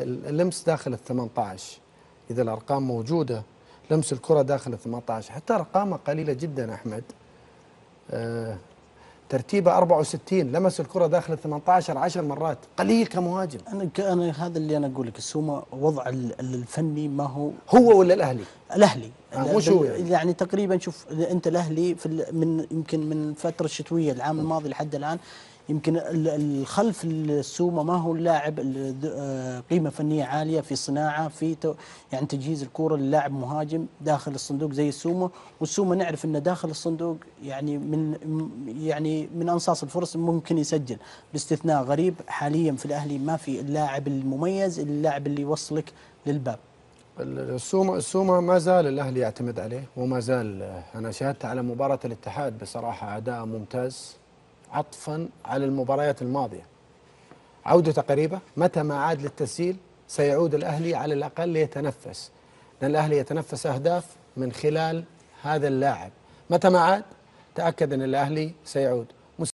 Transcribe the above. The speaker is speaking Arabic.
اللمس داخل ال 18 اذا الارقام موجوده لمس الكره داخل ال 18 حتى ارقامه قليله جدا احمد أه ترتيبه 64 لمس الكره داخل ال 18 10 مرات قليل كمهاجم انا انا هذا اللي انا اقول لك السومه وضع الفني ما هو هو ولا الاهلي؟ الاهلي آه مش يعني. يعني تقريبا شوف انت الاهلي في من يمكن من الفتره الشتويه العام الماضي لحد الان يمكن الخلف السومه ما هو اللاعب آه، قيمه فنيه عاليه في صناعه في يعني تجهيز الكوره للاعب مهاجم داخل الصندوق زي السومه والسومه نعرف انه داخل الصندوق يعني من يعني من انصاص الفرص ممكن يسجل باستثناء غريب حاليا في الاهلي ما في اللاعب المميز اللاعب اللي يوصلك للباب السومة السومة ما زال الأهلي يعتمد عليه وما زال آه، أنا شاهدت على مباراة الاتحاد بصراحة أداء ممتاز عطفا على المباريات الماضية عودته قريبة متى ما عاد للتسجيل سيعود الأهلي على الأقل ليتنفس لأن الأهلي يتنفس أهداف من خلال هذا اللاعب متى ما عاد تأكد أن الأهلي سيعود